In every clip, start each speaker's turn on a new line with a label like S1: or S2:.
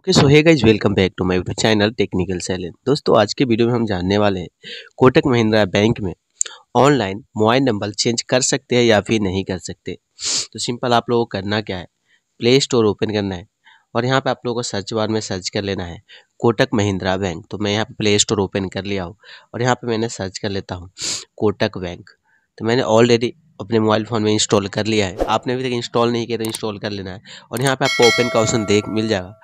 S1: okay so है guys welcome back to my YouTube channel technical सैलेंट दोस्तों आज के वीडियो में हम जानने वाले हैं कोटक महिंद्रा बैंक में ऑनलाइन मोबाइल नंबर चेंज कर सकते हैं या फिर नहीं कर सकते तो सिंपल आप लोगों को करना क्या है प्ले स्टोर ओपन करना है और यहाँ पे आप लोगों को सर्च बार में सर्च कर लेना है कोटक महिंद्रा बैंक तो मैं यहाँ पर प्ले स्टोर ओपन कर लिया हूँ और यहाँ पर मैंने सर्च कर लेता हूँ कोटक बैंक तो मैंने ऑलरेडी अपने मोबाइल फ़ोन में इंस्टॉल कर लिया है आपने अभी तक इंस्टॉल नहीं किया तो इंस्टॉल कर लेना है और यहाँ पर आपको ओपन का ऑप्शन देख मिल जाएगा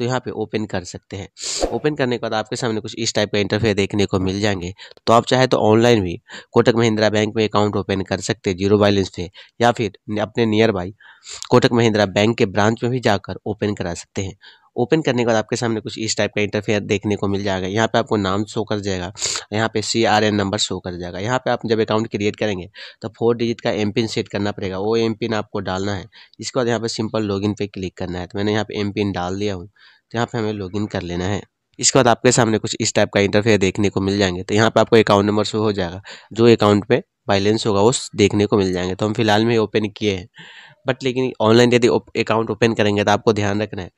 S1: तो यहाँ पे ओपन कर सकते हैं ओपन करने के बाद आपके सामने कुछ इस टाइप का इंटरफेयर देखने को मिल जाएंगे तो आप चाहे तो ऑनलाइन भी कोटक महिंद्रा बैंक में अकाउंट ओपन कर सकते हैं जीरो बैलेंस पे या फिर अपने nearby Kotak Mahindra bank के ब्रांच में भी जाकर ओपन करा सकते हैं ओपन करने के बाद आपके सामने कुछ इस टाइप का इंटरफेयर देखने को मिल जाएगा यहाँ पे आपको नाम शो कर जाएगा यहाँ पे C R N number show कर जाएगा यहाँ पे आप जब अकाउंट क्रिएट करेंगे तो फोर डिजिट का एम पिन सेट करना पड़ेगा वो एम पिन आपको डालना है इसके बाद यहाँ पे सिंपल लॉगिन पे क्लिक करना है तो मैंने यहाँ पे एम पिन डाल दिया हूँ तो यहाँ पे हमें लॉगिन कर लेना है इसके बाद आपके सामने कुछ इस टाइप का इंटरफेयर देखने को मिल जाएंगे तो यहाँ पे आपको अकाउंट नंबर शो हो जाएगा जो अकाउंट पे बैलेंस होगा वो देखने को मिल जाएंगे तो हम फिलहाल में ओपन किए हैं बट लेकिन ऑनलाइन यदि अकाउंट ओपन करेंगे तो आपको ध्यान रखना है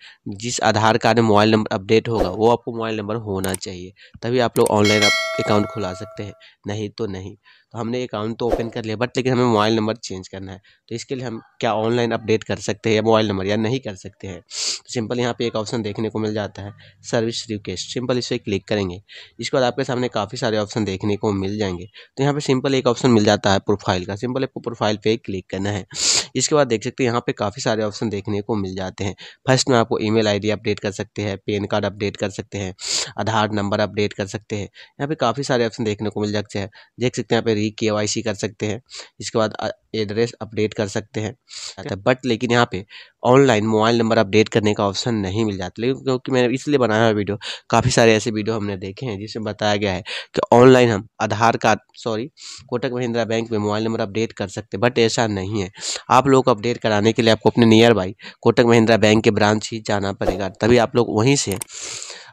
S1: जिस आधार कार्ड में मोबाइल नंबर अपडेट होगा वो आपको मोबाइल नंबर होना चाहिए तभी आप लोग ऑनलाइन अकाउंट खुला सकते हैं नहीं तो नहीं तो हमने अकाउंट तो ओपन कर लिया बट लेकिन हमें मोबाइल नंबर चेंज करना है तो इसके लिए हम क्या ऑनलाइन अपडेट कर सकते हैं या मोबाइल नंबर या नहीं कर सकते हैं तो सिंपल यहाँ पे एक ऑप्शन देखने को मिल जाता है सर्विस रिक्वेस्ट सिंपल इस पर क्लिक करेंगे इसके बाद आपके सामने काफ़ी सारे ऑप्शन देखने को मिल जाएंगे तो यहाँ पर सिंपल एक ऑप्शन मिल जाता है प्रोफाइल का सिंपल आपको प्रोफाइल पर क्लिक करना है इसके बाद देख देख सकते हैं यहाँ पे काफ़ी सारे ऑप्शन देखने को मिल जाते हैं फर्स्ट में आपको ईमेल आईडी अपडेट कर सकते हैं पेन कार्ड अपडेट कर सकते हैं आधार नंबर अपडेट कर सकते हैं यहाँ पे काफ़ी सारे ऑप्शन देखने को मिल जाते हैं देख सकते हैं यहाँ पे री के कर सकते हैं इसके बाद एड्रेस अपडेट कर सकते हैं बट लेकिन यहाँ पे ऑनलाइन मोबाइल नंबर अपडेट करने का ऑप्शन नहीं मिल जाता लेकिन क्योंकि मैंने इसलिए बनाया हुआ वीडियो काफ़ी सारे ऐसे वीडियो हमने देखे हैं जिसमें बताया गया है कि ऑनलाइन हम Aadhaar card sorry Kotak Mahindra bank में मोबाइल नंबर अपडेट कर सकते हैं बट ऐसा नहीं है आप लोग अपडेट कराने के लिए आपको अपने nearby Kotak Mahindra bank के ब्रांच ही जाना पड़ेगा तभी आप लोग वहीं से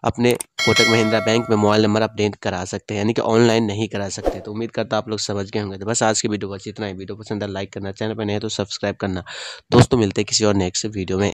S1: अपने कोटक महिंद्रा बैंक में मोबाइल नंबर अपडेट करा सकते हैं यानी कि ऑनलाइन नहीं करा सकते तो उम्मीद करता आप लोग समझ गए होंगे तो बस आज की वीडियो बस इतना ही वीडियो पसंद है तो लाइक करना चैनल पर नहीं तो सब्सक्राइब करना दोस्तों मिलते किसी और नेक्स्ट वीडियो में